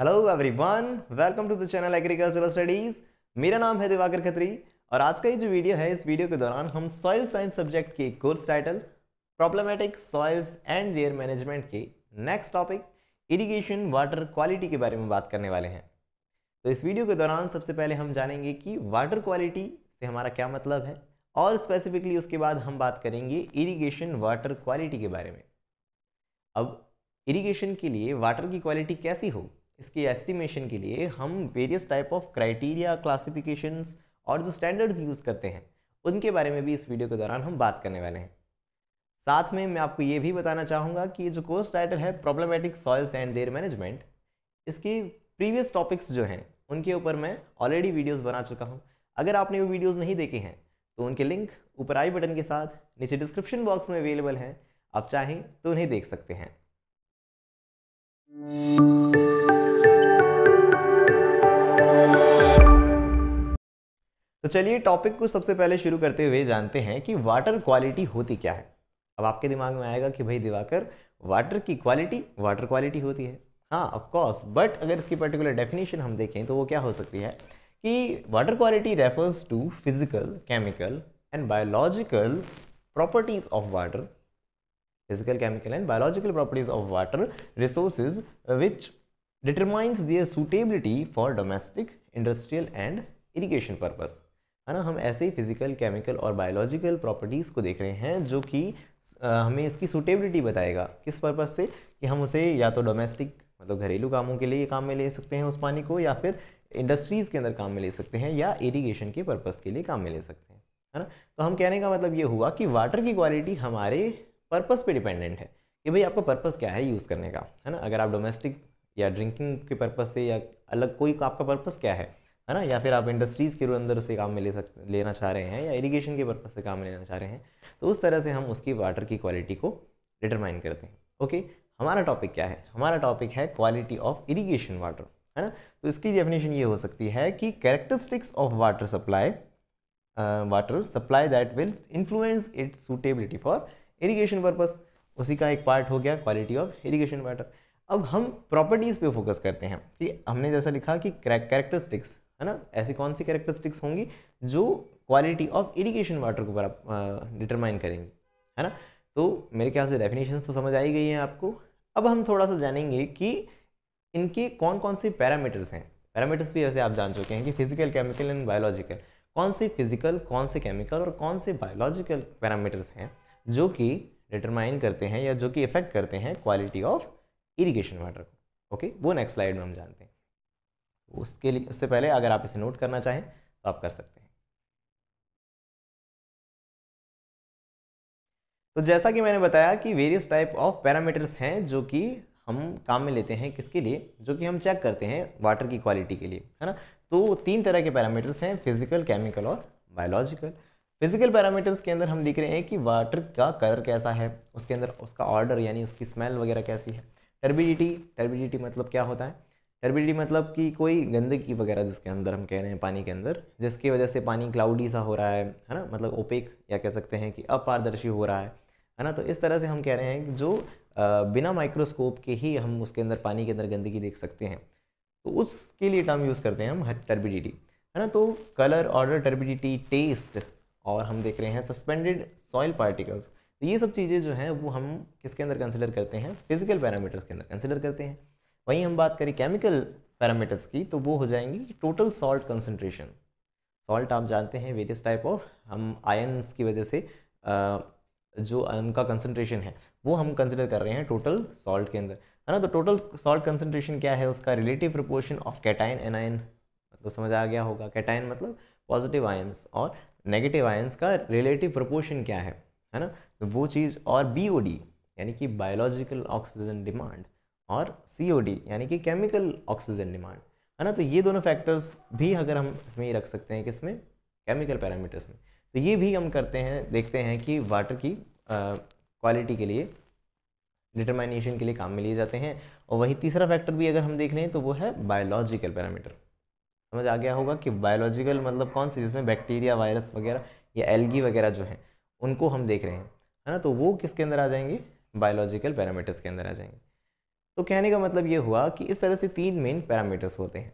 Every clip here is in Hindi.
Hello everyone welcome to the channel agricultural studies मेरा नाम है दिवाकर खत्री और आज का ये जो वीडियो है इस वीडियो के दौरान हम सॉइल साइंस सब्जेक्ट के course title problematic soils and their management के next topic irrigation water quality के बारे में बात करने वाले हैं तो इस वीडियो के दौरान सबसे पहले हम जानेंगे कि वाटर क्वालिटी से हमारा क्या मतलब है और स्पेसिफिकली उसके बाद हम बात करेंगे इरीगेशन वाटर क्वालिटी के बारे में अब इरीगेशन के लिए वाटर की क्वालिटी कैसी हो इसकी एस्टिमेशन के लिए हम various type of criteria classification और जो स्टैंडर्ड्स यूज़ करते हैं उनके बारे में भी इस वीडियो के दौरान हम बात करने वाले हैं साथ में मैं आपको ये भी बताना चाहूँगा कि जो कोर्स टाइटल है problematic soils and their management इसकी प्रीवियस टॉपिक्स जो हैं उनके ऊपर मैं ऑलरेडी वीडियोस बना चुका हूँ अगर आपने वो वीडियोस नहीं देखे हैं तो उनके लिंक ऊपर आई बटन के साथ नीचे डिस्क्रिप्शन बॉक्स में अवेलेबल हैं आप चाहें तो उन्हें देख सकते हैं तो चलिए टॉपिक को सबसे पहले शुरू करते हुए जानते हैं कि वाटर क्वालिटी होती क्या है अब आपके दिमाग में आएगा कि भाई दिवाकर वाटर की क्वालिटी वाटर क्वालिटी होती है हाँ ऑफकोर्स बट अगर इसकी पर्टिकुलर डेफिनेशन हम देखें तो वो क्या हो सकती है कि water quality refers to physical chemical and biological properties of water physical chemical and biological properties of water resource which determines their suitability for domestic industrial and irrigation purpose है ना हम ऐसे ही फिजिकल केमिकल और बायोलॉजिकल प्रॉपर्टीज़ को देख रहे हैं जो कि हमें इसकी सुटेबिलिटी बताएगा किस पर्पज़ से कि हम उसे या तो डोमेस्टिक मतलब घरेलू कामों के लिए काम में ले सकते हैं उस पानी को या फिर इंडस्ट्रीज़ के अंदर काम में ले सकते हैं या इरीगेशन के पर्पज़ के लिए काम में ले सकते हैं है ना तो हम कहने का मतलब ये हुआ कि वाटर की क्वालिटी हमारे पर्पज़ पे डिपेंडेंट है कि भाई आपका पर्पज़ क्या है यूज़ करने का है ना अगर आप डोमेस्टिक या ड्रिंकिंग के पर्पज़ से या अलग कोई आपका पर्पज़ क्या है है ना या फिर आप इंडस्ट्रीज़ के अंदर उसे काम में ले सकते लेना चाह रहे हैं या इरीगेशन के पर्पज़ से काम में लेना चाह रहे हैं तो उस तरह से हम उसकी वाटर की क्वालिटी को डिटरमाइन करते हैं ओके हमारा टॉपिक क्या है हमारा टॉपिक है क्वालिटी ऑफ इरीगेशन वाटर है ना तो इसकी डेफिनेशन ये हो सकती है कि characteristics of water supply water supply that will influence its suitability for irrigation purpose उसी का एक पार्ट हो गया क्वालिटी ऑफ इरीगेशन वाटर अब हम प्रॉपर्टीज़ पे फोकस करते हैं कि हमने जैसा लिखा कि कैरेक्टरिस्टिक्स है ना ऐसी कौन सी कैरेक्टरिस्टिक्स होंगी जो क्वालिटी ऑफ इरिगेशन वाटर को आप डिटरमाइन करेंगी है ना तो मेरे ख्याल से डेफिनेशन तो समझ आई गई हैं आपको अब हम थोड़ा सा जानेंगे कि इनके कौन कौन से पैरामीटर्स हैं पैरामीटर्स भी ऐसे आप जान चुके हैं कि फिजिकल केमिकल एंड बायोलॉजिकल कौन से फिजिकल कौन से केमिकल और कौन से बायोलॉजिकल पैरामीटर्स हैं जो कि डिटरमाइन करते हैं या जो कि इफेक्ट करते हैं क्वालिटी ऑफ इरीगेशन वाटर को ओके वो नेक्स्ट स्लाइड में हम जानते हैं उसके लिए उससे पहले अगर आप इसे नोट करना चाहें तो आप कर सकते हैं तो जैसा कि मैंने बताया कि वेरियस टाइप ऑफ पैरामीटर्स हैं जो कि हम काम में लेते हैं किसके लिए जो कि हम चेक करते हैं वाटर की क्वालिटी के लिए है ना तो तीन तरह के पैरामीटर्स हैं फिजिकल केमिकल और बायोलॉजिकल फिजिकल पैरामीटर्स के अंदर हम देख रहे हैं कि वाटर का कलर कैसा है उसके अंदर उसका ऑर्डर यानी उसकी स्मेल वगैरह कैसी है टर्बिडिटी टर्बिडिटी मतलब क्या होता है टर्बिडिटी मतलब कि कोई गंदगी वगैरह जिसके अंदर हम कह रहे हैं पानी के अंदर जिसकी वजह से पानी क्लाउडी सा हो रहा है है ना मतलब ओपेक या कह सकते हैं कि अपारदर्शी हो रहा है है ना तो इस तरह से हम कह रहे हैं कि जो बिना माइक्रोस्कोप के ही हम उसके अंदर पानी के अंदर गंदगी देख सकते हैं तो उसके लिए टर्म यूज़ करते हैं हम टर्बिडिटी है ना तो कलर ऑर्डर टर्बिडिटी टेस्ट और हम देख रहे हैं सस्पेंडेड सॉइल पार्टिकल्स तो ये सब चीज़ें जो हैं वो हम किसके अंदर कंसिडर करते हैं फिजिकल पैरामीटर्स के अंदर कंसिडर करते हैं वहीं हम बात करें केमिकल पैरामीटर्स की तो वो हो जाएंगी टोटल सॉल्ट कंसनट्रेशन सॉल्ट आप जानते हैं वेरियस टाइप ऑफ हम आयन्स की वजह से जो उनका कंसनट्रेशन है वो हम कंसिडर कर रहे हैं टोटल सॉल्ट के अंदर है ना तो टोटल सॉल्ट कंसनट्रेशन क्या है उसका relative proportion of cation anion मतलब समझ आ गया होगा कैटाइन मतलब पॉजिटिव आयन्स और नेगेटिव आयन्स का रिलेटिव प्रपोर्शन क्या है है ना तो वो चीज़ और बी यानी कि बायोलॉजिकल ऑक्सीजन डिमांड और सी यानी कि केमिकल ऑक्सीजन डिमांड है ना तो ये दोनों फैक्टर्स भी अगर हम इसमें ही रख सकते हैं किसमें केमिकल पैरामीटर्स में तो ये भी हम करते हैं देखते हैं कि वाटर की क्वालिटी के लिए डिटर्माइनेशन के लिए काम में लिए जाते हैं और वही तीसरा फैक्टर भी अगर हम देख लें तो वो है बायोलॉजिकल पैरामीटर समझ आ गया होगा कि बायोलॉजिकल मतलब कौन सी जिसमें बैक्टीरिया वायरस वगैरह या एलगी वगैरह जो हैं उनको हम देख रहे हैं है ना तो वो किसके अंदर आ जाएंगे बायोलॉजिकल पैरामीटर्स के अंदर आ जाएंगे तो कहने का मतलब ये हुआ कि इस तरह से तीन मेन पैरामीटर्स होते हैं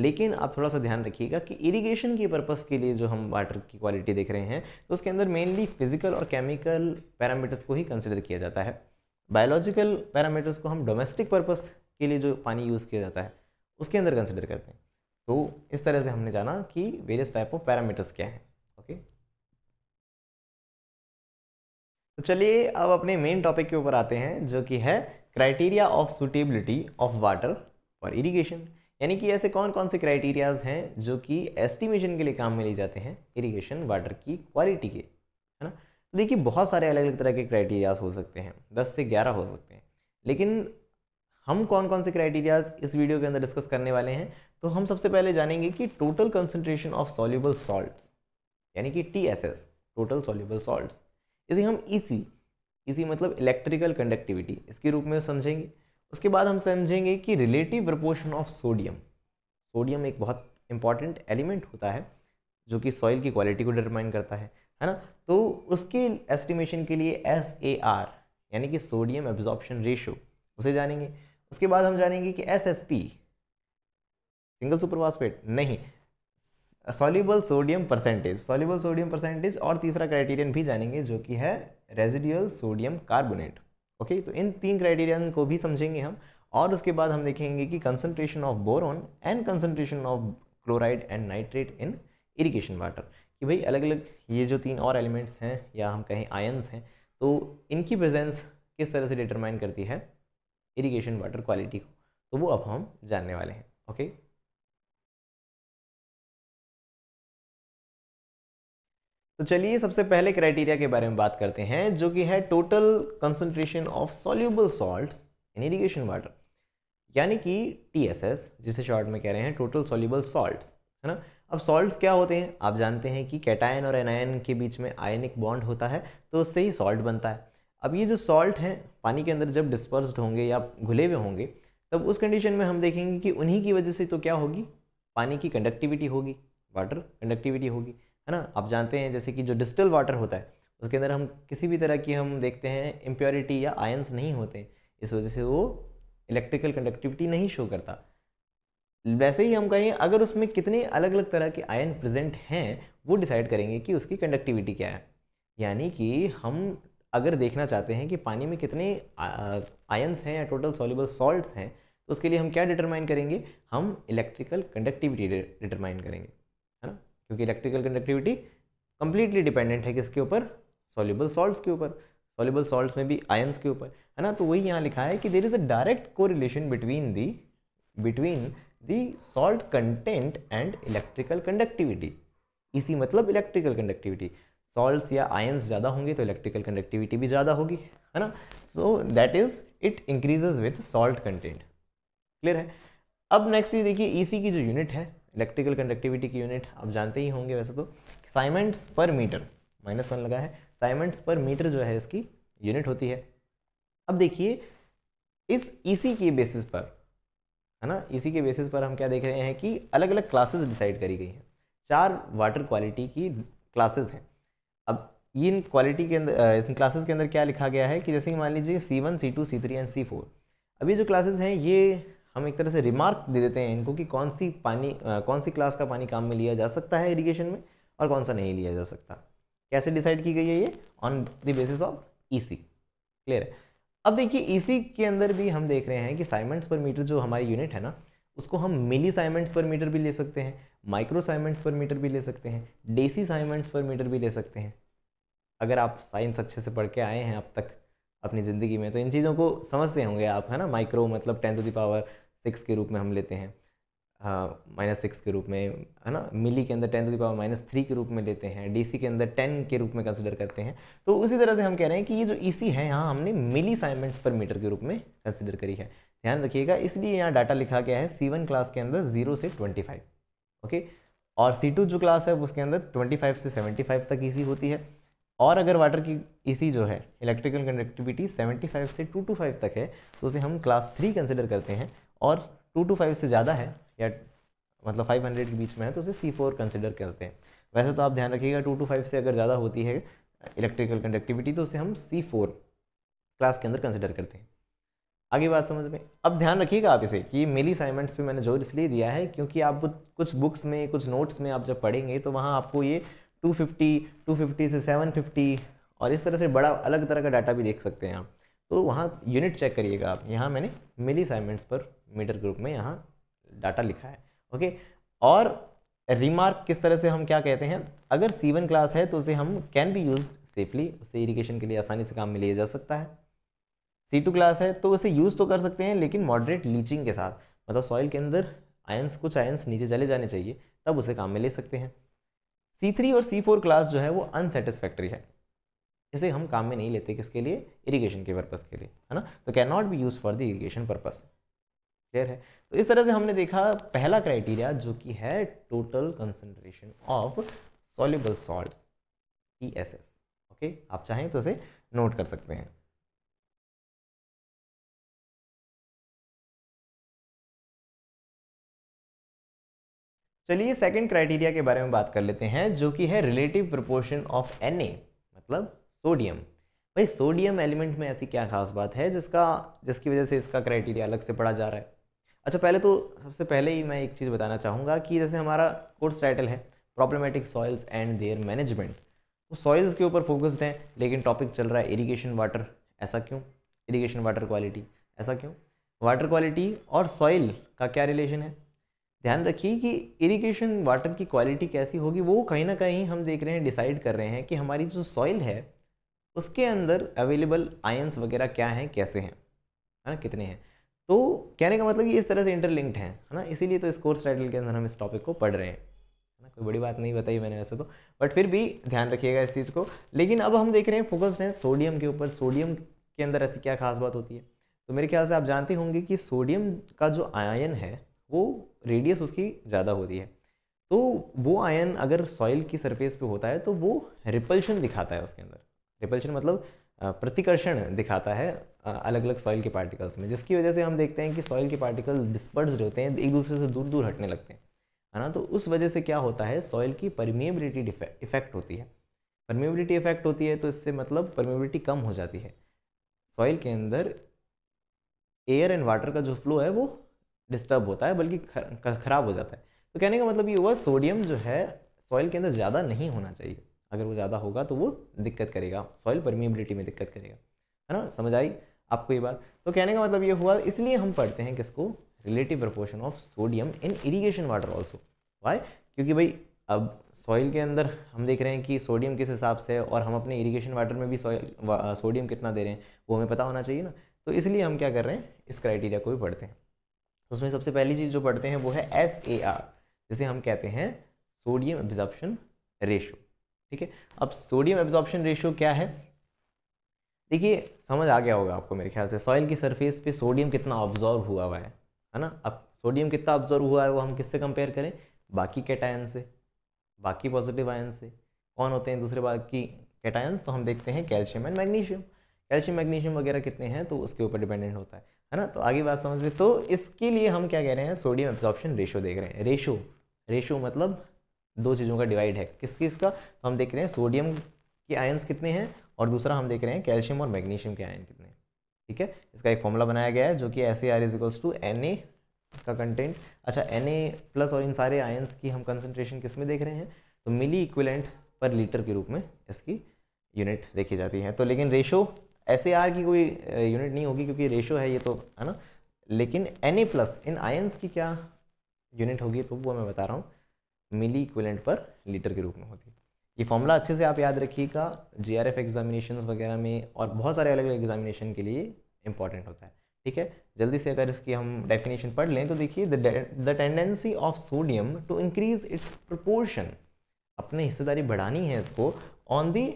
लेकिन आप थोड़ा सा ध्यान रखिएगा कि इरिगेशन के पर्पज़ के लिए जो हम वाटर की क्वालिटी देख रहे हैं तो उसके अंदर मेनली फिजिकल और केमिकल पैरामीटर्स को ही कंसिडर किया जाता है बायोलॉजिकल पैरामीटर्स को हम डोमेस्टिक पर्पज़ के लिए जो पानी यूज़ किया जाता है उसके अंदर कंसिडर करते हैं तो इस तरह से हमने जाना कि वेरियस टाइप ऑफ पैरामीटर्स क्या हैं ओके तो चलिए अब अपने मेन टॉपिक के ऊपर आते हैं जो कि है criteria of suitability of water for irrigation यानी कि ऐसे कौन कौन से क्राइटेरियाज हैं जो कि एस्टिमेशन के लिए काम में ले जाते हैं इरीगेशन वाटर की क्वालिटी के है ना तो देखिए बहुत सारे अलग अलग तरह के क्राइटेरियाज हो सकते हैं दस से ग्यारह हो सकते हैं लेकिन हम कौन कौन से क्राइटेरियाज इस वीडियो के अंदर डिस्कस करने वाले हैं तो हम सबसे पहले जानेंगे कि total concentration of soluble salt यानी कि टी टोटल सॉल्यूबल सॉल्ट इसे हम ई e इसी मतलब इलेक्ट्रिकल कंडक्टिविटी इसके रूप में समझेंगे उसके बाद हम समझेंगे कि relative proportion of sodium sodium एक बहुत इंपॉर्टेंट एलिमेंट होता है जो कि सॉइल की क्वालिटी को डिटरमाइन करता है है ना तो उसके एस्टिमेशन के लिए एस ए आर यानी कि सोडियम एब्जॉर्प्शन रेशो उसे जानेंगे उसके बाद हम जानेंगे कि S S P single superphosphate नहीं soluble sodium percentage soluble sodium percentage और तीसरा क्राइटेरियन भी जानेंगे जो कि है रेजिडियल सोडियम कार्बोनेट ओके तो इन तीन क्राइटेरियन को भी समझेंगे हम और उसके बाद हम देखेंगे कि concentration of boron and concentration of chloride and nitrate in irrigation water कि भाई अलग अलग ये जो तीन और एलिमेंट्स हैं या हम कहें आयन्स हैं तो इनकी प्रेजेंस किस तरह से डिटरमाइन करती है इरीगेशन वाटर क्वालिटी को तो वो अब हम जानने वाले हैं ओके तो चलिए सबसे पहले क्राइटेरिया के बारे में बात करते हैं जो कि है total concentration of soluble salt in irrigation water यानी कि टीएसएस जिसे शॉर्ट में कह रहे हैं टोटल सॉल्यूबल सॉल्ट है ना अब सॉल्ट्स क्या होते हैं आप जानते हैं कि कैटायन और एनायन के बीच में आयनिक बॉन्ड होता है तो उससे ही सॉल्ट बनता है अब ये जो सॉल्ट हैं पानी के अंदर जब डिस्पर्स होंगे या घुले हुए होंगे तब उस कंडीशन में हम देखेंगे कि उन्हीं की वजह से तो क्या होगी पानी की कंडक्टिविटी होगी वाटर कंडक्टिविटी होगी है ना आप जानते हैं जैसे कि जो डिस्टल वाटर होता है उसके अंदर हम किसी भी तरह की हम देखते हैं इम्प्योरिटी या आयंस नहीं होते इस वजह से वो इलेक्ट्रिकल कंडक्टिविटी नहीं शो करता वैसे ही हम कहें अगर उसमें कितने अलग अलग तरह के आयन प्रेजेंट हैं वो डिसाइड करेंगे कि उसकी कंडक्टिविटी क्या है यानी कि हम अगर देखना चाहते हैं कि पानी में कितने आयन्स हैं या टोटल सॉल्यूबल सॉल्ट्स हैं तो उसके लिए हम क्या डिटरमाइन करेंगे हम इलेक्ट्रिकल कंडक्टिविटी डिटरमाइन करेंगे क्योंकि इलेक्ट्रिकल कंडक्टिविटी कंप्लीटली डिपेंडेंट है किसके ऊपर सॉल्यूबल सॉल्ट्स के ऊपर सॉल्यूबल सॉल्ट्स में भी आयंस के ऊपर है ना तो वही यहाँ लिखा है कि देर इज़ अ डायरेक्ट को relation between the between the salt content and electrical conductivity इसी मतलब इलेक्ट्रिकल कंडक्टिविटी सॉल्ट्स या आयंस ज़्यादा होंगे तो इलेक्ट्रिकल कंडक्टिविटी भी ज़्यादा होगी है ना so that is it increases with salt content clear है अब नेक्स्ट चीज़ देखिए ई e की जो यूनिट है इलेक्ट्रिकल कंडक्टिविटी की यूनिट आप जानते ही होंगे वैसे तो साइमेंट्स पर मीटर माइनस वन लगा है साइमेंट्स पर मीटर जो है इसकी यूनिट होती है अब देखिए इस ईसी e के बेसिस पर है ना इसी e के बेसिस पर हम क्या देख रहे हैं कि अलग अलग क्लासेस डिसाइड करी गई हैं चार वाटर क्वालिटी की क्लासेस हैं अब इन क्वालिटी के अंदर इन क्लासेस के अंदर क्या लिखा गया है कि जैसे कि मान लीजिए C one C two C three and C four अभी जो क्लासेस हैं ये हम एक तरह से रिमार्क दे देते हैं इनको कि कौन सी पानी आ, कौन सी क्लास का पानी काम में लिया जा सकता है इरीगेशन में और कौन सा नहीं लिया जा सकता कैसे डिसाइड की गई है ये on the basis of EC clear है अब देखिए ईसी e के अंदर भी हम देख रहे हैं कि साइमेंट्स पर मीटर जो हमारी यूनिट है ना उसको हम मिली साइमेंट्स पर मीटर भी ले सकते हैं माइक्रो साइमेंट्स पर मीटर भी ले सकते हैं डेसी साइमेंट्स पर मीटर भी ले सकते हैं अगर आप साइंस अच्छे से पढ़ के आए हैं अब तक अपनी ज़िंदगी में तो इन चीज़ों को समझते होंगे आप है ना माइक्रो मतलब tenth to the power six के रूप में हम लेते हैं हाँ, माइनस सिक्स के रूप में है ना मिली के अंदर ten to power minus three के रूप में लेते हैं डीसी के अंदर टेन के रूप में कंसिडर करते हैं तो उसी तरह से हम कह रहे हैं कि ये जो सी e है यहाँ हमने मिली साइमेंट्स पर मीटर के रूप में कंसिडर करी है ध्यान रखिएगा इसलिए यहाँ डाटा लिखा गया है सी वन क्लास के अंदर जीरो से ट्वेंटी फाइव ओके और सी टू जो क्लास है उसके अंदर ट्वेंटी फाइव से सेवेंटी फाइव तक ई e होती है और अगर वाटर की ईसी e जो है इलेक्ट्रिकल कंडक्टिविटी सेवेंटी फाइव से टू टू फाइव तक है तो उसे हम क्लास थ्री कंसिडर करते हैं और टू टू फाइव से ज़्यादा है या मतलब फाइव हंड्रेड के बीच में है तो उसे सी फोर कंसिडर करते हैं वैसे तो आप ध्यान रखिएगा टू टू फाइव से अगर ज़्यादा होती है इलेक्ट्रिकल कंडक्टिविटी तो उसे हम सी फोर क्लास के अंदर कंसिडर करते हैं आगे बात समझ में अब ध्यान रखिएगा आप इसे कि मिली असाइनमेंट्स पे मैंने जोर इसलिए दिया है क्योंकि आप कुछ बुक्स में कुछ नोट्स में आप जब पढ़ेंगे तो वहाँ आपको ये टू फिफ्टी से फिफ्टी और इस तरह से बड़ा अलग तरह का डाटा भी देख सकते हैं आप तो वहाँ यूनिट चेक करिएगा आप यहाँ मैंने मिली असाइनमेंट्स पर मीटर के रूप में यहाँ डाटा लिखा है ओके और रिमार्क किस तरह से हम क्या कहते हैं अगर सी वन क्लास है तो उसे हम कैन बी यूज सेफली उसे इरीगेशन के लिए आसानी से काम में लिया जा सकता है सी टू क्लास है तो उसे यूज़ तो कर सकते हैं लेकिन मॉडरेट लीचिंग के साथ मतलब सॉइल के अंदर आयंस कुछ आयंस नीचे चले जाने चाहिए तब उसे काम में ले सकते हैं सी थ्री और सी फोर क्लास जो है वो अनसेटिस्फैक्ट्री है इसे हम काम में नहीं लेते किसके लिए इरीगेशन के पर्पज़ के लिए है ना तो can not be use for the irrigation purpose clear है तो इस तरह से हमने देखा पहला क्राइटेरिया जो कि है total concentration of soluble salt T S S okay आप चाहें तो इसे नोट कर सकते हैं चलिए सेकंड क्राइटेरिया के बारे में बात कर लेते हैं जो कि है रिलेटिव प्रोपोर्शन ऑफ एन मतलब सोडियम भाई सोडियम एलिमेंट में ऐसी क्या खास बात है जिसका जिसकी वजह से इसका क्राइटेरिया अलग से पढ़ा जा रहा है अच्छा पहले तो सबसे पहले ही मैं एक चीज़ बताना चाहूँगा कि जैसे हमारा कोर्स टाइटल है problematic soils and their management तो सॉइल्स के ऊपर फोकस्ड हैं लेकिन टॉपिक चल रहा है इरीगेशन वाटर ऐसा क्यों इरीगेशन वाटर क्वालिटी ऐसा क्यों वाटर क्वालिटी और सॉइल का क्या रिलेशन है ध्यान रखिए कि इरीगेशन वाटर की क्वालिटी कैसी होगी वो कहीं ना कहीं हम देख रहे हैं डिसाइड कर रहे हैं कि हमारी जो सॉइल है उसके अंदर अवेलेबल आयंस वगैरह क्या हैं कैसे हैं है ना कितने हैं तो कहने का मतलब ये इस तरह से इंटरलिंक्ड हैं है ना इसीलिए तो इस कोर्स टाइटल के अंदर हम इस टॉपिक को पढ़ रहे हैं है ना कोई बड़ी बात नहीं बताई मैंने वैसे तो बट फिर भी ध्यान रखिएगा इस चीज़ को लेकिन अब हम देख रहे हैं फोकस हैं सोडियम के ऊपर सोडियम के अंदर ऐसी क्या खास बात होती है तो मेरे ख्याल से आप जानते होंगे कि सोडियम का जो आयन है वो रेडियस उसकी ज़्यादा होती है तो वो आयन अगर सॉइल की सरफेस पे होता है तो वो रिपल्शन दिखाता है उसके अंदर रिपल्शन मतलब प्रतिकर्षण दिखाता है अलग अलग सॉइल के पार्टिकल्स में जिसकी वजह से हम देखते हैं कि सॉइल के पार्टिकल डिस्पर्स होते हैं एक दूसरे से दूर दूर हटने लगते हैं है ना तो उस वजह से क्या होता है सॉइल की परमिएबिलिटी इफेक्ट होती है परमिएबिलिटी इफेक्ट होती है तो इससे मतलब परमिएबिलिटी कम हो जाती है सॉइल के अंदर एयर एंड वाटर का जो फ्लो है वो डिस्टर्ब होता है बल्कि ख़राब हो जाता है तो कहने का मतलब ये हुआ सोडियम जो है सॉइल के अंदर ज़्यादा नहीं होना चाहिए अगर वो ज़्यादा होगा तो वो दिक्कत करेगा सॉइल परमिएबिलिटी में दिक्कत करेगा है ना समझ आई आपको ये बात तो कहने का मतलब ये हुआ इसलिए हम पढ़ते हैं किसको relative proportion of sodium in irrigation water also why क्योंकि भाई अब सॉइल के अंदर हम देख रहे हैं कि सोडियम किस हिसाब से है और हम अपने इरीगेशन वाटर में भी सॉइल सोडियम कितना दे रहे हैं वो हमें पता होना चाहिए ना तो इसलिए हम क्या कर रहे हैं इस क्राइटेरिया को भी पढ़ते हैं उसमें सबसे पहली चीज़ जो पढ़ते हैं वो है एस ए आर जिसे हम कहते हैं सोडियम एब्जॉर्प्शन रेशो ठीक है अब सोडियम एब्जॉर्प्शन रेशो क्या है देखिए समझ आ गया होगा आपको मेरे ख्याल से सॉइल की सरफेस पे सोडियम कितना ऑब्जॉर्व हुआ हुआ है है ना अब सोडियम कितना ऑब्जॉर्व हुआ है वो हम किससे कंपेयर करें बाकी कैटायन से बाकी पॉजिटिव आयन से कौन होते हैं दूसरे बाकी कैटायंस तो हम देखते हैं calcium and magnesium calcium magnesium वगैरह कितने हैं तो उसके ऊपर डिपेंडेंट होता है है ना तो आगे बात समझ में तो इसके लिए हम क्या कह रहे हैं सोडियम एब्जॉर्प्शन रेशो देख रहे हैं रेशो रेशो मतलब दो चीज़ों का डिवाइड है किस किस का तो हम देख रहे हैं सोडियम के आयन्स कितने हैं और दूसरा हम देख रहे हैं कैल्शियम और मैग्नीशियम के आयन कितने ठीक है इसका एक फॉर्मूला बनाया गया है जो कि S A R is equals to N A का कंटेंट अच्छा एन ए प्लस और इन सारे आयन्स की हम कंसनट्रेशन किस में देख रहे हैं तो मिली इक्विलेंट पर लीटर के रूप में इसकी यूनिट देखी जाती है तो लेकिन रेशो एस ए आर की कोई यूनिट नहीं होगी क्योंकि रेशो है ये तो है ना लेकिन N A plus in ions की क्या यूनिट होगी तो वो मैं बता रहा हूँ मिली इक्विलेंट पर लीटर के रूप में होती है ये फॉर्मूला अच्छे से आप याद रखिएगा जी आर एफ एग्जामिनेशन वगैरह में और बहुत सारे अलग अलग एग्जामिनेशन के लिए इंपॉर्टेंट होता है ठीक है जल्दी से अगर इसकी हम डेफिनेशन पढ़ लें तो देखिए the tendency of sodium to increase its proportion अपने हिस्सेदारी बढ़ानी है इसको on the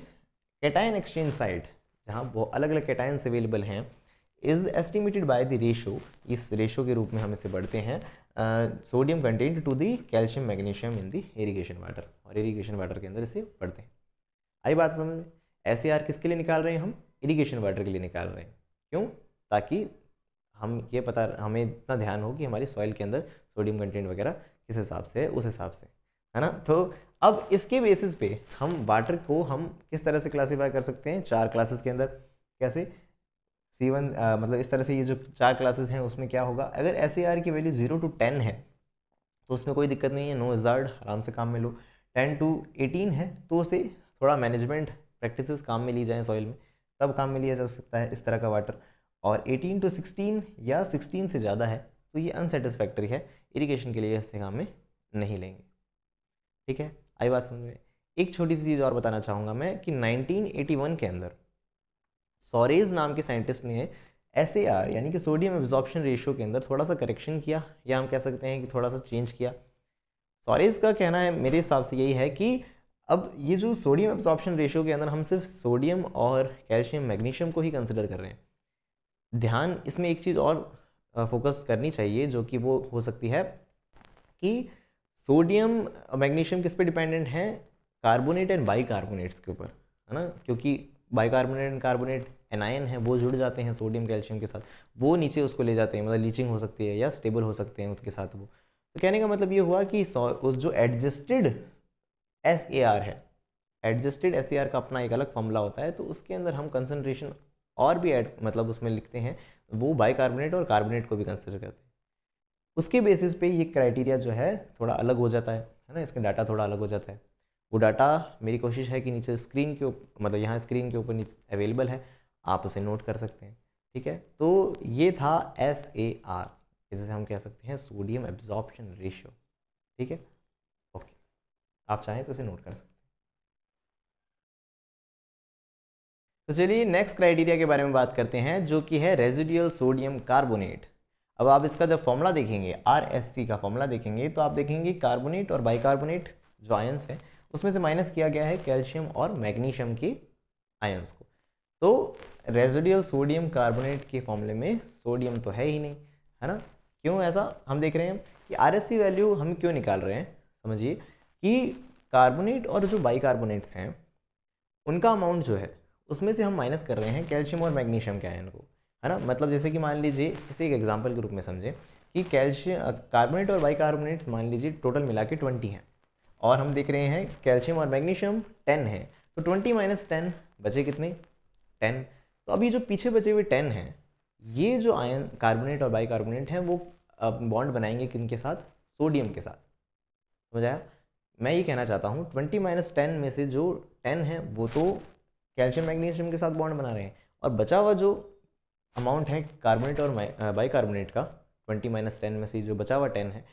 cation exchange side जहाँ अलग अलग कैटाइन्स अवेलेबल हैं is estimated by the ratio इस रेशो के रूप में हम इसे बढ़ते हैं sodium content to the calcium magnesium in the irrigation water और इरीगेशन वाटर के अंदर इसे बढ़ते हैं आई बात समझ में ऐसे आर किसके लिए निकाल रहे हैं हम इरीगेशन वाटर के लिए निकाल रहे हैं क्यों ताकि हम ये पता हमें इतना ध्यान हो कि हमारी सॉइल के अंदर सोडियम कंटेंट वगैरह किस हिसाब से है उस हिसाब से है ना तो अब इसके बेसिस पे हम वाटर को हम किस तरह से क्लासीफाई कर सकते हैं चार क्लासेस के अंदर कैसे सी वन uh, मतलब इस तरह से ये जो चार क्लासेस हैं उसमें क्या होगा अगर एस की वैल्यू जीरो टू टेन है तो उसमें कोई दिक्कत नहीं है नो इजार्ड आराम से काम में लो टेन टू एटीन है तो उसे थोड़ा मैनेजमेंट प्रैक्टिस काम में ली जाएँ सॉइल में तब काम में लिया जा सकता है इस तरह का वाटर और एटीन टू सिक्सटीन या सिक्सटीन से ज़्यादा है तो ये अनसेटिस्फैक्ट्री है इरीगेशन के लिए इस काम में नहीं लेंगे ठीक है आई बात समझ में एक छोटी सी चीज़ और बताना चाहूँगा मैं कि 1981 के अंदर सॉरेज नाम के साइंटिस्ट ने एस यानी कि सोडियम एब्जॉर्प्शन रेशियो के अंदर थोड़ा सा करेक्शन किया या हम कह सकते हैं कि थोड़ा सा चेंज किया सॉरेज का कहना है मेरे हिसाब से यही है कि अब ये जो सोडियम एब्जॉर्प्शन रेशियो के अंदर हम सिर्फ सोडियम और कैल्शियम मैग्नीशियम को ही कंसिडर कर रहे हैं ध्यान इसमें एक चीज़ और फोकस करनी चाहिए जो कि वो हो सकती है कि सोडियम मैग्नीशियम किस पे डिपेंडेंट हैं कार्बोनेट एंड बाई कार्बोनेट्स के ऊपर है ना क्योंकि बाइकार्बोनेट एंड कार्बोनेट एनायन है वो जुड़ जाते हैं सोडियम कैल्शियम के साथ वो नीचे उसको ले जाते हैं मतलब लीचिंग हो सकती है या स्टेबल हो सकते हैं उसके साथ वो तो कहने का मतलब ये हुआ कि उस जो एडजस्टेड एस ए आर है एडजस्टेड एस ए आर का अपना एक अलग फॉर्मूला होता है तो उसके अंदर हम कंसनट्रेशन और भी एड मतलब उसमें लिखते हैं वो बाइकार्बोनेट और कार्बोनेट को भी कंसिडर करते हैं उसके बेसिस पे ये क्राइटेरिया जो है थोड़ा अलग हो जाता है है ना इसका डाटा थोड़ा अलग हो जाता है वो डाटा मेरी कोशिश है कि नीचे स्क्रीन के मतलब यहाँ स्क्रीन के ऊपर अवेलेबल है आप उसे नोट कर सकते हैं ठीक है तो ये था एस ए आर जिसे हम कह सकते हैं सोडियम एब्जॉर्प्शन रेशियो ठीक है ओके आप चाहें तो इसे नोट कर सकते हैं तो चलिए नेक्स्ट क्राइटेरिया के बारे में बात करते हैं जो कि है रेजिडियल सोडियम कार्बोनेट अब आप इसका जब फॉर्मूला देखेंगे आर एस सी का फॉर्मूला देखेंगे तो आप देखेंगे कार्बोनेट और बाइकार्बोनेट जो आयंस हैं उसमें से माइनस किया गया है कैल्शियम और मैग्नीशियम के आयंस को तो रेजोडियल सोडियम कार्बोनेट के फॉर्मूले में सोडियम तो है ही नहीं है ना क्यों ऐसा हम देख रहे हैं कि आर वैल्यू हम क्यों निकाल रहे हैं समझिए कि कार्बोनेट और जो बाईकार्बोनेट्स हैं उनका अमाउंट जो है उसमें से हम माइनस कर रहे हैं कैल्शियम और मैग्नीशियम के आयन को है ना मतलब जैसे कि मान लीजिए इसे एक एग्जाम्पल के रूप में समझें कि कैल्शियम कार्बोनेट और बाईकार्बोनेट्स मान लीजिए टोटल मिला के ट्वेंटी हैं और हम देख रहे हैं कैल्शियम और मैग्नीशियम टेन है तो ट्वेंटी माइनस टेन बचे कितने टेन तो अभी जो पीछे बचे हुए टेन हैं ये जो आयन कार्बोनेट और बाइकार्बोनेट हैं वो बॉन्ड बनाएंगे किन के साथ सोडियम के साथ समझ आया मैं ये कहना चाहता हूँ ट्वेंटी माइनस टेन में से जो टेन है वो तो कैल्शियम मैग्नीशियम के साथ बॉन्ड बना रहे हैं और बचा हुआ जो अमाउंट है कार्बोनेट और बाई का ट्वेंटी माइनस टेन में से जो बचा हुआ टेन है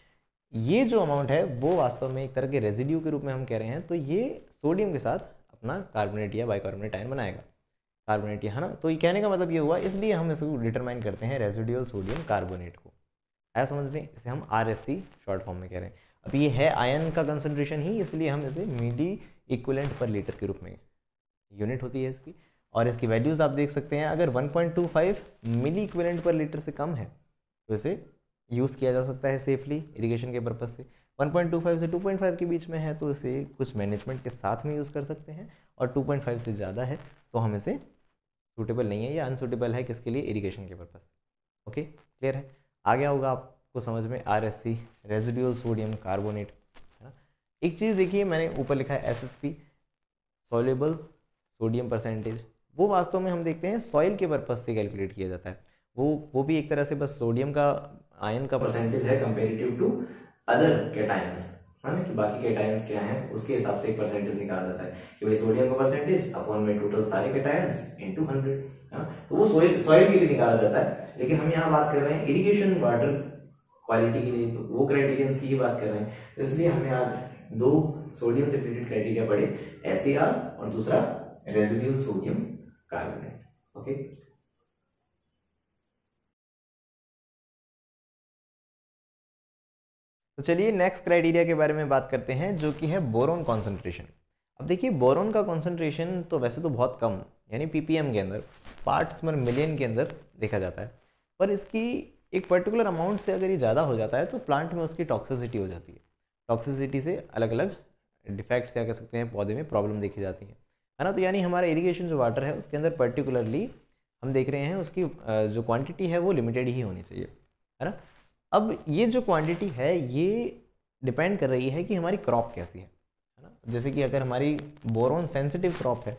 ये जो अमाउंट है वो वास्तव में एक तरह के रेजिड्यू के रूप में हम कह रहे हैं तो ये सोडियम के साथ अपना कार्बोनेट या बाइकार्बोनेट आयन बनाएगा कार्बोनेट है ना तो ये कहने का मतलब ये हुआ इसलिए हम इसको डिटरमाइन करते हैं रेजिडुअल सोडियम कार्बोनेट को ऐसा समझ लें इसे हम आर शॉर्ट फॉर्म में कह रहे हैं अब ये है आयन का कंसनट्रेशन ही इसलिए हम इसे मिली इक्वलेंट पर लीटर के रूप में यूनिट होती है इसकी और इसकी वैल्यूज़ आप देख सकते हैं अगर 1.25 मिली इक्वलेंट पर लीटर से कम है तो इसे यूज़ किया जा सकता है सेफली इरीगेशन के पर्पज़ से 1.25 से 2.5 के बीच में है तो इसे कुछ मैनेजमेंट के साथ में यूज़ कर सकते हैं और 2.5 से ज़्यादा है तो हम इसे सूटेबल नहीं है या अनसूटेबल है किसके लिए इरीगेशन के पर्पज़ से ओके क्लियर है आ गया होगा आपको समझ में R S C residual sodium carbonate है ना एक चीज़ देखिए मैंने ऊपर लिखा है S S P soluble sodium percentage वो वास्तव में हम देखते हैं सॉइल के पर्पज़ से कैलकुलेट किया जाता है वो वो भी एक तरह से बस सोडियम का आयन का परसेंटेज है कंपेरेटिव टू अदर कैटायंस है ना कि बाकी कैटायंस क्या है उसके हिसाब से एक परसेंटेज निकाल जाता है कि भाई सोडियम का परसेंटेज अपॉन में टोटल सारे कैटायंस इनटू 100 ना? तो वो सोयल सॉइल के लिए निकाला जाता है लेकिन हम यहाँ बात कर रहे हैं इरीगेशन वाटर क्वालिटी के लिए तो वो क्राइटेरियंस की ही बात कर रहे हैं तो इसलिए हमें आज दो सोडियम सेपरेटेड क्राइटेरिया पड़े एस और दूसरा रेजिड्यूल सोडियम कार्बोनेट ओके तो चलिए नेक्स्ट क्राइटेरिया के बारे में बात करते हैं जो कि है बोरोन कॉन्सेंट्रेशन अब देखिए बोरोन का कॉन्सेंट्रेशन तो वैसे तो बहुत कम यानी पी के अंदर पार्ट्स पर मिलियन के अंदर देखा जाता है पर इसकी एक पर्टिकुलर अमाउंट से अगर ये ज़्यादा हो जाता है तो प्लांट में उसकी टॉक्सिसिटी हो जाती है टॉक्सिसिटी से अलग अलग डिफेक्ट्स या कह सकते हैं पौधे में प्रॉब्लम देखी जाती है है ना तो यानी हमारा इरिगेशन जो वाटर है उसके अंदर पर्टिकुलरली हम देख रहे हैं उसकी जो क्वांटिटी है वो लिमिटेड ही होनी चाहिए है ना अब ये जो क्वांटिटी है ये डिपेंड कर रही है कि हमारी क्रॉप कैसी है है ना जैसे कि अगर हमारी बोरोन सेंसिटिव क्रॉप है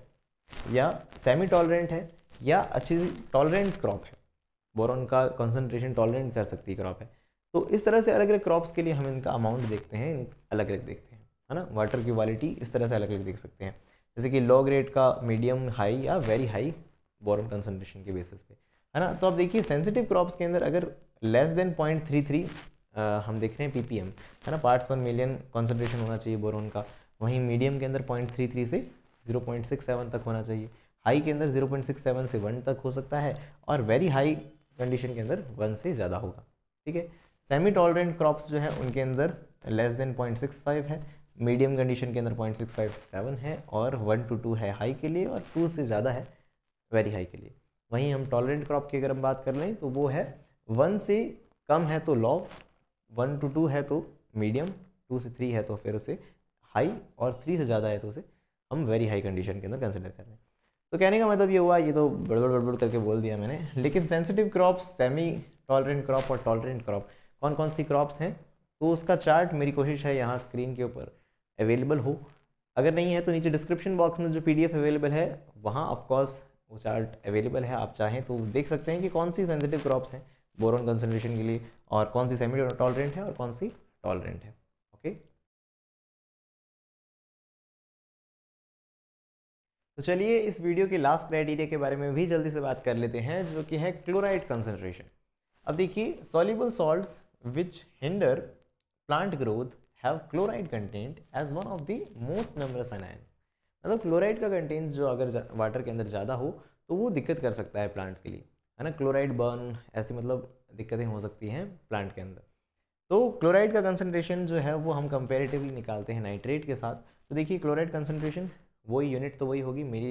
या सेमी टॉलरेंट है या अच्छी टॉलरेंट क्रॉप है बोरोन का कंसनट्रेशन टॉलरेंट कर सकती क्रॉप है तो इस तरह से अलग अलग क्रॉप्स के लिए हम इनका अमाउंट देखते हैं अलग अलग देखते हैं है ना वाटर की क्वालिटी इस तरह से अलग अलग देख सकते हैं जैसे कि लो ग्रेड का मीडियम हाई या वेरी हाई बोरोन कंसनट्रेशन के बेसिस पे है ना तो आप देखिए सेंसिटिव क्रॉप्स के अंदर अगर less than point three three हम देख रहे हैं पीपीएम है ना पार्ट्स पर मिलियन कॉन्सेंट्रेशन होना चाहिए बोरोन का वहीं मीडियम के अंदर पॉइंट थ्री थ्री से जीरो पॉइंट सिक्स सेवन तक होना चाहिए हाई के अंदर जीरो पॉइंट सिक्स सेवन से वन तक हो सकता है और वेरी हाई कंडीशन के अंदर वन से ज़्यादा होगा ठीक है सेमी टॉलरेंट क्रॉप्स जो हैं उनके अंदर less than point six five है मीडियम कंडीशन के अंदर पॉइंट सिक्स फाइव सेवन है और वन टू टू है हाई के लिए और टू से ज़्यादा है वेरी हाई के लिए वहीं हम टॉलरेंट क्रॉप की अगर हम बात कर लें तो वो है वन से कम है तो लॉ वन टू टू है तो मीडियम टू से थ्री है तो फिर उसे हाई और थ्री से ज़्यादा है तो उसे हम वेरी हाई कंडीशन के अंदर कंसिडर कर रहे हैं तो कहने का मतलब ये हुआ ये तो बड़बड़ बड़बड़ करके बोल दिया मैंने लेकिन sensitive crop semi tolerant crop और टॉलरेंट क्रॉप कौन कौन सी क्रॉप्स हैं तो उसका चार्ट मेरी कोशिश है यहाँ स्क्रीन के ऊपर अवेलेबल हो अगर नहीं है तो नीचे डिस्क्रिप्शन बॉक्स में जो पी अवेलेबल है वहाँ ऑफकोर्स वो चार्ट अवेलेबल है आप चाहें तो देख सकते हैं कि कौन सी सेंसिटिव क्रॉप्स हैं बोरॉन कंसनट्रेशन के लिए और कौन सी सेमी टॉलरेंट है और कौन सी टॉलरेंट है ओके तो चलिए इस वीडियो के लास्ट क्राइटेरिया के बारे में भी जल्दी से बात कर लेते हैं जो कि है क्लोराइड कंसनट्रेशन अब देखिए soluble salt which hinder plant growth have chloride content as one of the most number anion मतलब क्लोराइड का कंटेंट जो अगर वाटर के अंदर ज़्यादा हो तो वो दिक्कत कर सकता है प्लांट्स के लिए है ना क्लोराइड बर्न ऐसी मतलब दिक्कतें हो सकती हैं प्लांट के अंदर तो क्लोराइड का कंसनट्रेशन जो है वो हम कंपेरेटिवली निकालते हैं नाइट्रेट के साथ तो देखिए क्लोराइड कंसनट्रेशन वही यूनिट तो वही होगी मेरी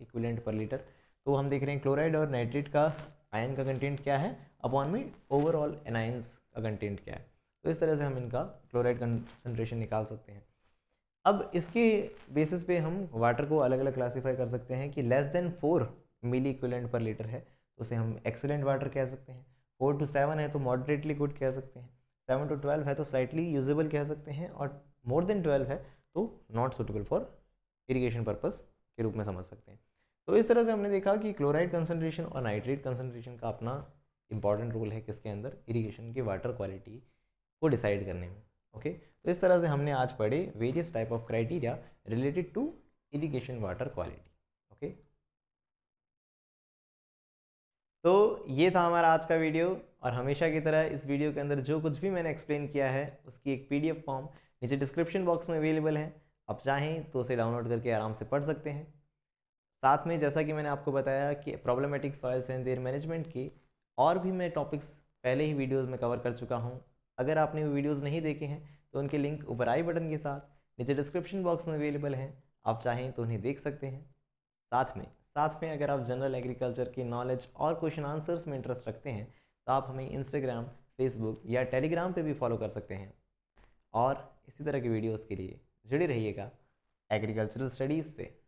इक्विलेंट पर लीटर तो हम देख रहे हैं क्लोराइड और नाइट्रेट का आयन का कंटेंट क्या है अपॉन में ओवरऑल एनायंस का कंटेंट क्या है तो इस तरह से हम इनका क्लोराइड कंसनट्रेशन निकाल सकते हैं अब इसके बेसिस पे हम वाटर को अलग अलग क्लासीफाई कर सकते हैं कि less than four milli equivalent per litre है उसे हम एक्सेलेंट वाटर कह सकते हैं फोर टू सेवन है तो मॉडरेटली गुड कह सकते हैं सेवन टू ट्वेल्व है तो स्लाइटली यूजेबल कह सकते हैं और मोर देन ट्वेल्व है तो not suitable for irrigation purpose के रूप में समझ सकते हैं तो इस तरह से हमने देखा कि क्लोराइड कंसनट्रेशन और नाइट्रेट कंसनट्रेशन का अपना इंपॉर्टेंट रोल है किसके अंदर इरीगेशन की वाटर क्वालिटी को डिसाइड करने में ओके तो इस तरह से हमने आज पढ़े various type of criteria related to irrigation water quality तो ये था हमारा आज का वीडियो और हमेशा की तरह इस वीडियो के अंदर जो कुछ भी मैंने एक्सप्लेन किया है उसकी एक पीडीएफ फॉर्म नीचे डिस्क्रिप्शन बॉक्स में अवेलेबल है आप चाहें तो उसे डाउनलोड करके आराम से पढ़ सकते हैं साथ में जैसा कि मैंने आपको बताया कि problematic soils and their management की और भी मैं टॉपिक्स पहले ही वीडियोज़ में कवर कर चुका हूँ अगर आपने वो वीडियोज़ नहीं देखे हैं तो उनके लिंक ऊपर आई बटन के साथ नीचे डिस्क्रिप्शन बॉक्स में अवेलेबल हैं आप चाहें तो उन्हें देख सकते हैं साथ में साथ में अगर आप जनरल एग्रीकल्चर की नॉलेज और क्वेश्चन आंसर्स में इंटरेस्ट रखते हैं तो आप हमें इंस्टाग्राम फेसबुक या टेलीग्राम पे भी फॉलो कर सकते हैं और इसी तरह की वीडियोस के लिए जुड़े रहिएगा एग्रीकल्चरल स्टडीज़ से